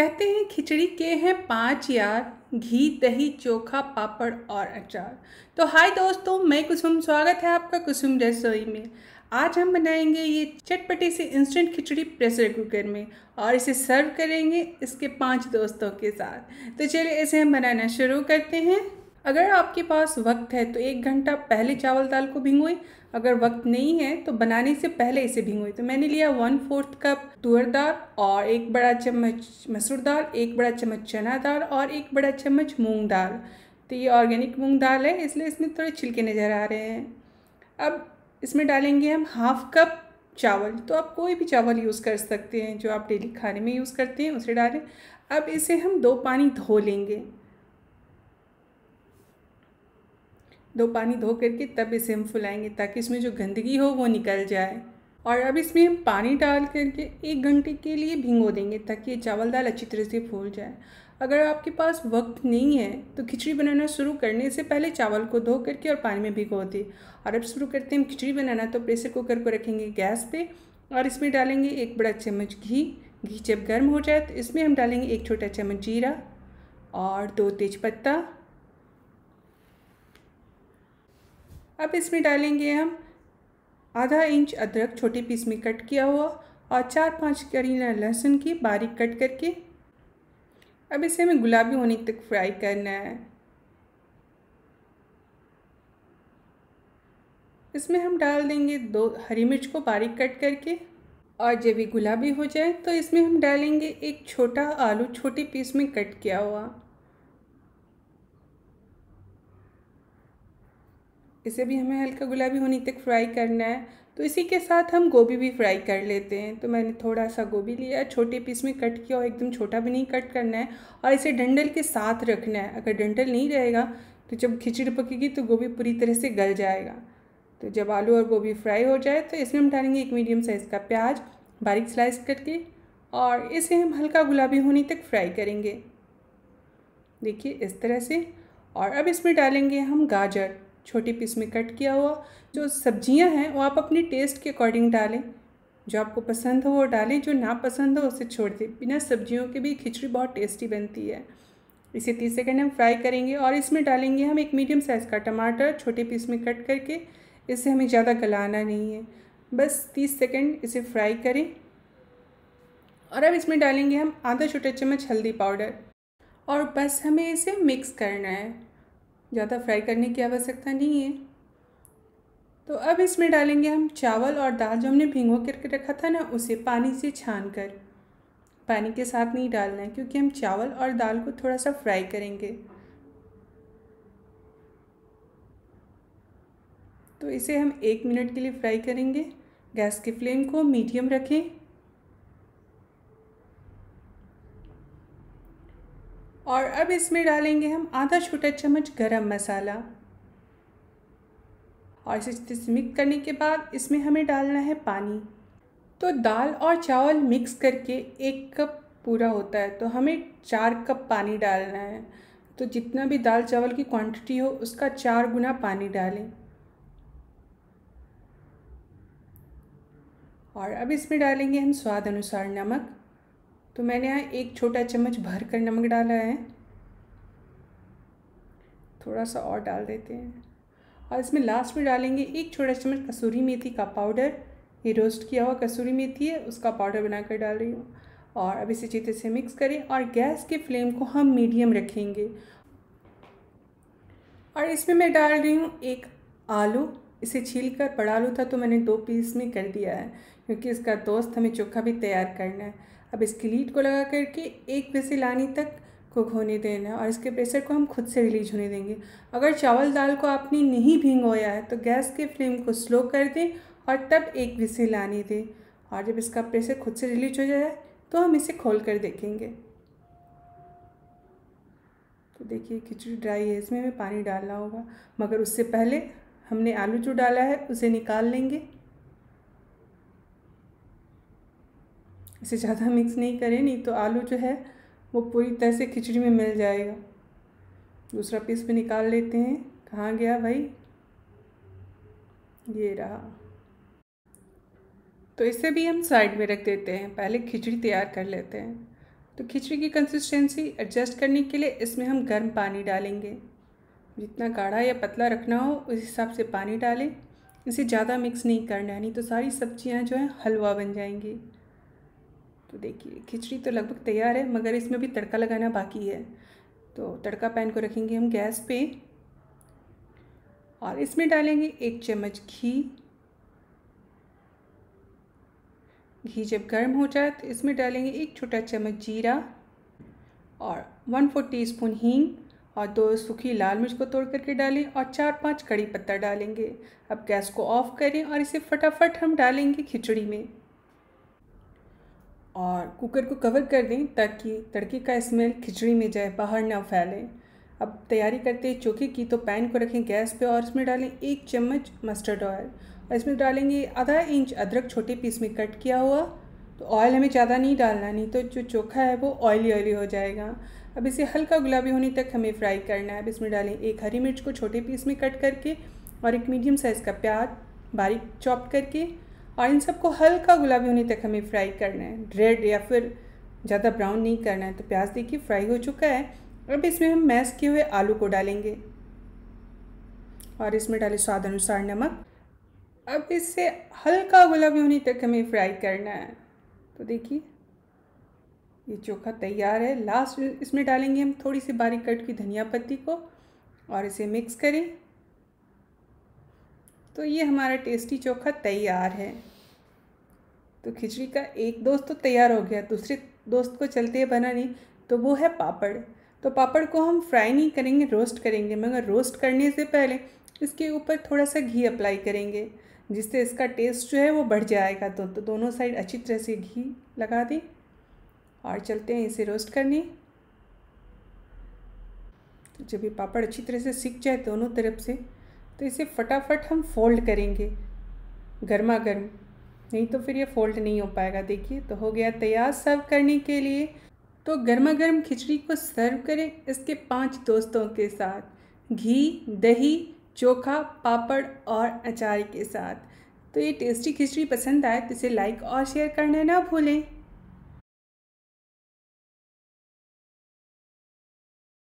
कहते हैं खिचड़ी के हैं पांच यार घी दही चोखा पापड़ और अचार तो हाय दोस्तों मैं कुसुम स्वागत है आपका कुसुम रसोई में आज हम बनाएंगे ये चटपटी सी इंस्टेंट खिचड़ी प्रेशर कुकर में और इसे सर्व करेंगे इसके पांच दोस्तों के साथ तो चलिए इसे हम बनाना शुरू करते हैं अगर आपके पास वक्त है तो एक घंटा पहले चावल दाल को भिंगोएं अगर वक्त नहीं है तो बनाने से पहले इसे भिगोएं तो मैंने लिया वन फोर्थ कप तुअर दाल और एक बड़ा चम्मच मसूर दाल एक बड़ा चम्मच चना दाल और एक बड़ा चम्मच मूंग दाल तो ये ऑर्गेनिक मूंग दाल है इसलिए इसमें थोड़े छिलके नज़र आ रहे हैं अब इसमें डालेंगे हम हाफ कप चावल तो आप कोई भी चावल यूज़ कर सकते हैं जो आप डेली खाने में यूज़ करते हैं उसे डालें अब इसे हम दो पानी धो लेंगे दो पानी धो करके तब इसे हम फुलाएंगे ताकि इसमें जो गंदगी हो वो निकल जाए और अब इसमें हम पानी डाल करके एक घंटे के लिए भिंगो देंगे ताकि ये चावल दाल अच्छी तरह से फूल जाए अगर आपके पास वक्त नहीं है तो खिचड़ी बनाना शुरू करने से पहले चावल को धो करके और पानी में भिगो दें और अब शुरू करते हैं खिचड़ी बनाना तो प्रेशर कुकर को रखेंगे गैस पे और इसमें डालेंगे एक बड़ा चम्मच घी घी जब गर्म हो जाए तो इसमें हम डालेंगे एक छोटा चम्मच जीरा और दो तेज़पत्ता अब इसमें डालेंगे हम आधा इंच अदरक छोटे पीस में कट किया हुआ और चार पाँच करीना लहसुन की बारीक कट करके अब इसे हमें गुलाबी होने तक फ्राई करना है इसमें हम डाल देंगे दो हरी मिर्च को बारीक कट करके और जब ये गुलाबी हो जाए तो इसमें हम डालेंगे एक छोटा आलू छोटे पीस में कट किया हुआ इसे भी हमें हल्का गुलाबी होने तक फ्राई करना है तो इसी के साथ हम गोभी भी फ्राई कर लेते हैं तो मैंने थोड़ा सा गोभी लिया छोटे पीस में कट किया और एकदम छोटा भी नहीं कट करना है और इसे डंडल के साथ रखना है अगर डंडल नहीं रहेगा तो जब खिचड़ी पकेगी तो गोभी पूरी तरह से गल जाएगा तो जब आलू और गोभी फ्राई हो जाए तो इसमें हम डालेंगे एक मीडियम साइज़ का प्याज बारीक स्लाइस करके और इसे हम हल्का गुलाबी होने तक फ्राई करेंगे देखिए इस तरह से और अब इसमें डालेंगे हम गाजर छोटी पीस में कट किया हुआ जो सब्जियां हैं वो आप अपने टेस्ट के अकॉर्डिंग डालें जो आपको पसंद हो वो डालें जो ना पसंद हो उसे छोड़ दें बिना सब्जियों के भी खिचड़ी बहुत टेस्टी बनती है इसे तीस सेकेंड हम फ्राई करेंगे और इसमें डालेंगे हम एक मीडियम साइज़ का टमाटर छोटे पीस में कट करके इसे हमें ज़्यादा गलाना नहीं है बस तीस सेकेंड इसे फ्राई करें और अब इसमें डालेंगे हम आधा छोटा चम्मच हल्दी पाउडर और बस हमें इसे मिक्स करना है ज़्यादा फ्राई करने की आवश्यकता नहीं है तो अब इसमें डालेंगे हम चावल और दाल जो हमने भिंगो करके रखा था ना उसे पानी से छान कर पानी के साथ नहीं डालना है क्योंकि हम चावल और दाल को थोड़ा सा फ्राई करेंगे तो इसे हम एक मिनट के लिए फ्राई करेंगे गैस की फ्लेम को मीडियम रखें और अब इसमें डालेंगे हम आधा छोटा चम्मच गरम मसाला और इसे मिक्स करने के बाद इसमें हमें डालना है पानी तो दाल और चावल मिक्स करके एक कप पूरा होता है तो हमें चार कप पानी डालना है तो जितना भी दाल चावल की क्वांटिटी हो उसका चार गुना पानी डालें और अब इसमें डालेंगे हम स्वाद अनुसार नमक तो मैंने यहाँ एक छोटा चम्मच भर कर नमक डाला है थोड़ा सा और डाल देते हैं और इसमें लास्ट में डालेंगे एक छोटा चम्मच कसूरी मेथी का पाउडर ये रोस्ट किया हुआ कसूरी मेथी है उसका पाउडर बनाकर डाल रही हूँ और अब इसे अच्छी से मिक्स करें और गैस के फ्लेम को हम मीडियम रखेंगे और इसमें मैं डाल रही हूँ एक आलू इसे छील कर बड़ा आलू था तो मैंने दो पीस में कर दिया है क्योंकि इसका दोस्त हमें चोखा भी तैयार करना है अब इसकी लीड को लगा करके एक बेसे लानी तक कुक होने देना और इसके प्रेशर को हम खुद से रिलीज होने देंगे अगर चावल दाल को आपने नहीं भिंगोया है तो गैस के फ्लेम को स्लो कर दें और तब एक विसिल लाने दें और जब इसका प्रेशर खुद से रिलीज हो जाए तो हम इसे खोल कर देखेंगे तो देखिए खिचड़ी ड्राई है इसमें हमें पानी डालना होगा मगर उससे पहले हमने आलू जो डाला है उसे निकाल लेंगे इसे ज़्यादा मिक्स नहीं करें नहीं तो आलू जो है वो पूरी तरह से खिचड़ी में मिल जाएगा दूसरा पीस भी निकाल लेते हैं कहाँ गया भाई ये रहा तो इसे भी हम साइड में रख देते हैं पहले खिचड़ी तैयार कर लेते हैं तो खिचड़ी की कंसिस्टेंसी एडजस्ट करने के लिए इसमें हम गर्म पानी डालेंगे जितना गाढ़ा या पतला रखना हो उस हिसाब से पानी डालें इसे ज़्यादा मिक्स नहीं करना है नहीं तो सारी सब्जियां जो हैं हलवा बन जाएंगी तो देखिए खिचड़ी तो लगभग तैयार है मगर इसमें भी तड़का लगाना बाकी है तो तड़का पैन को रखेंगे हम गैस पे और इसमें डालेंगे एक चम्मच घी घी जब गर्म हो जाए तो इसमें डालेंगे एक छोटा चम्मच जीरा और वन फोर टी स्पून हींग और दो सूखी लाल मिर्च को तोड़ करके डालें और चार पांच कड़ी पत्ता डालेंगे अब गैस को ऑफ करें और इसे फटाफट हम डालेंगे खिचड़ी में और कुकर को कवर कर दें ताकि तड़के का स्मेल खिचड़ी में जाए बाहर ना फैले अब तैयारी करते हैं चोखे की तो पैन को रखें गैस पे और इसमें डालें एक चम्मच मस्टर्ड ऑयल और इसमें डालेंगे आधा इंच अदरक छोटे पीस में कट किया हुआ तो ऑयल हमें ज़्यादा नहीं डालना नहीं तो जो चोखा है वो ऑयली ऑयली हो जाएगा अब इसे हल्का गुलाबी होने तक हमें फ्राई करना है अब इसमें डालें एक हरी मिर्च को छोटे पीस में कट करके और एक मीडियम साइज़ का प्याज बारीक चॉप करके और इन सबको हल्का गुलाबी होने तक हमें फ्राई करना है रेड या फिर ज़्यादा ब्राउन नहीं करना है तो प्याज देखिए फ्राई हो चुका है अब इसमें हम मैश किए हुए आलू को डालेंगे और इसमें डाले स्वाद अनुसार नमक अब इससे हल्का गुलाबी होने तक हमें फ्राई करना है तो देखिए ये चोखा तैयार है लास्ट इसमें डालेंगे हम थोड़ी सी बारीक कट की धनिया पत्ती को और इसे मिक्स करें तो ये हमारा टेस्टी चोखा तैयार है तो खिचड़ी का एक दोस्त तो तैयार हो गया दूसरे दोस्त को चलते हैं बनाने तो वो है पापड़ तो पापड़ को हम फ्राई नहीं करेंगे रोस्ट करेंगे मगर रोस्ट करने से पहले इसके ऊपर थोड़ा सा घी अप्लाई करेंगे जिससे इसका टेस्ट जो है वो बढ़ जाएगा तो, तो दोनों साइड अच्छी तरह से घी लगा दें और चलते हैं इसे रोस्ट करने तो जब ये पापड़ अच्छी तरह से सीख जाए दोनों तरफ से तो इसे फटाफट हम फोल्ड करेंगे गर्मा गर्म नहीं तो फिर ये फोल्ड नहीं हो पाएगा देखिए तो हो गया तैयार सर्व करने के लिए तो गर्मा गर्म खिचड़ी को सर्व करें इसके पांच दोस्तों के साथ घी दही चोखा पापड़ और अचार के साथ तो ये टेस्टी खिचड़ी पसंद आए तो इसे लाइक और शेयर करना ना भूलें